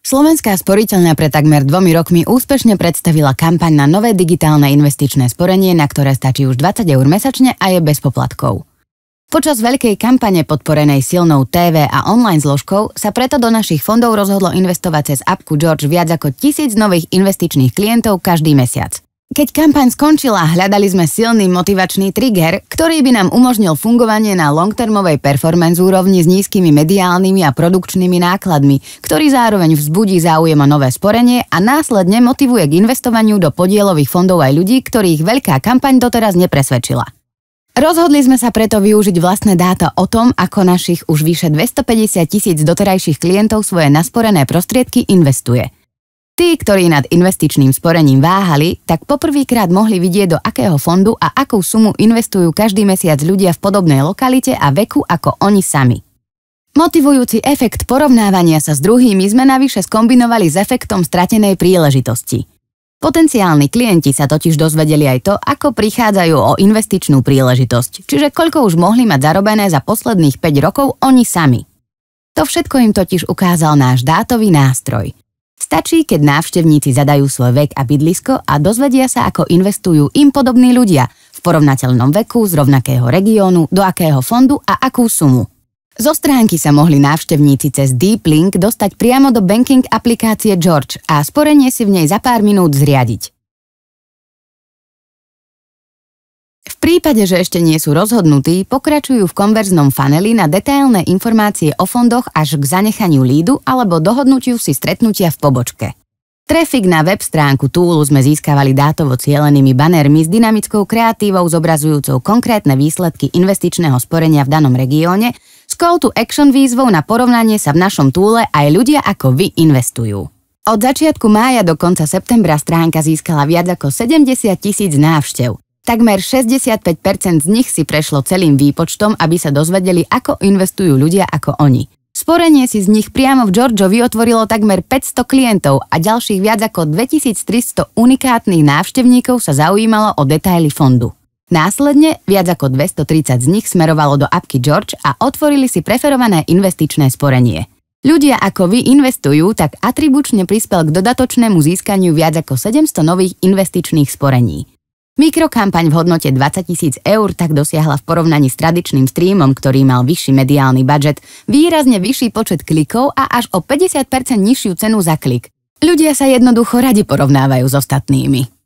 Slovenská sporiteľňa pre takmer dvomi rokmi úspešne predstavila kampaň na nové digitálne investičné sporenie, na ktoré stačí už 20 eur mesačne a je bez poplatkov. Počas veľkej kampane podporenej silnou TV a online zložkou sa preto do našich fondov rozhodlo investovať cez Appku George viac ako tisíc nových investičných klientov každý mesiac. Keď kampaň skončila, hľadali sme silný motivačný trigger, ktorý by nám umožnil fungovanie na long-termovej performance úrovni s nízkymi mediálnymi a produkčnými nákladmi, ktorý zároveň vzbudí záujem o nové sporenie a následne motivuje k investovaniu do podielových fondov aj ľudí, ktorých veľká kampaň doteraz nepresvedčila. Rozhodli sme sa preto využiť vlastné dáta o tom, ako našich už vyše 250 tisíc doterajších klientov svoje nasporené prostriedky investuje – Tí, ktorí nad investičným sporením váhali, tak poprvýkrát mohli vidieť, do akého fondu a akú sumu investujú každý mesiac ľudia v podobnej lokalite a veku ako oni sami. Motivujúci efekt porovnávania sa s druhými sme navyše skombinovali s efektom stratenej príležitosti. Potenciálni klienti sa totiž dozvedeli aj to, ako prichádzajú o investičnú príležitosť, čiže koľko už mohli mať zarobené za posledných 5 rokov oni sami. To všetko im totiž ukázal náš dátový nástroj – Stačí, keď návštevníci zadajú svoj vek a bydlisko a dozvedia sa, ako investujú im podobní ľudia v porovnateľnom veku, z rovnakého regiónu, do akého fondu a akú sumu. Zo stránky sa mohli návštevníci cez Deep Link dostať priamo do banking aplikácie George a sporenie si v nej za pár minút zriadiť. prípade, že ešte nie sú rozhodnutí, pokračujú v konverznom faneli na detailné informácie o fondoch až k zanechaniu lídu alebo dohodnutiu si stretnutia v pobočke. Trafik na web stránku Túlu sme získavali dátovo cielenými banermi s dynamickou kreatívou zobrazujúcou konkrétne výsledky investičného sporenia v danom regióne, s call to action výzvou na porovnanie sa v našom Túle aj ľudia ako vy investujú. Od začiatku mája do konca septembra stránka získala viac ako 70 tisíc návštev. Takmer 65% z nich si prešlo celým výpočtom, aby sa dozvedeli, ako investujú ľudia ako oni. Sporenie si z nich priamo v Giorgio vyotvorilo takmer 500 klientov a ďalších viac ako 2300 unikátnych návštevníkov sa zaujímalo o detaily fondu. Následne viac ako 230 z nich smerovalo do apky George a otvorili si preferované investičné sporenie. Ľudia ako vy investujú, tak atribučne prispel k dodatočnému získaniu viac ako 700 nových investičných sporení. Mikrokampaň v hodnote 20 tisíc eur tak dosiahla v porovnaní s tradičným streamom, ktorý mal vyšší mediálny budget, výrazne vyšší počet klikov a až o 50% nižšiu cenu za klik. Ľudia sa jednoducho radi porovnávajú s ostatnými.